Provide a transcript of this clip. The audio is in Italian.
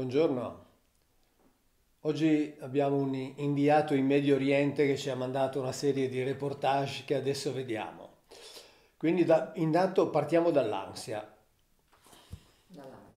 Buongiorno. Oggi abbiamo un inviato in Medio Oriente che ci ha mandato una serie di reportage che adesso vediamo. Quindi da, intanto partiamo dall'ansia.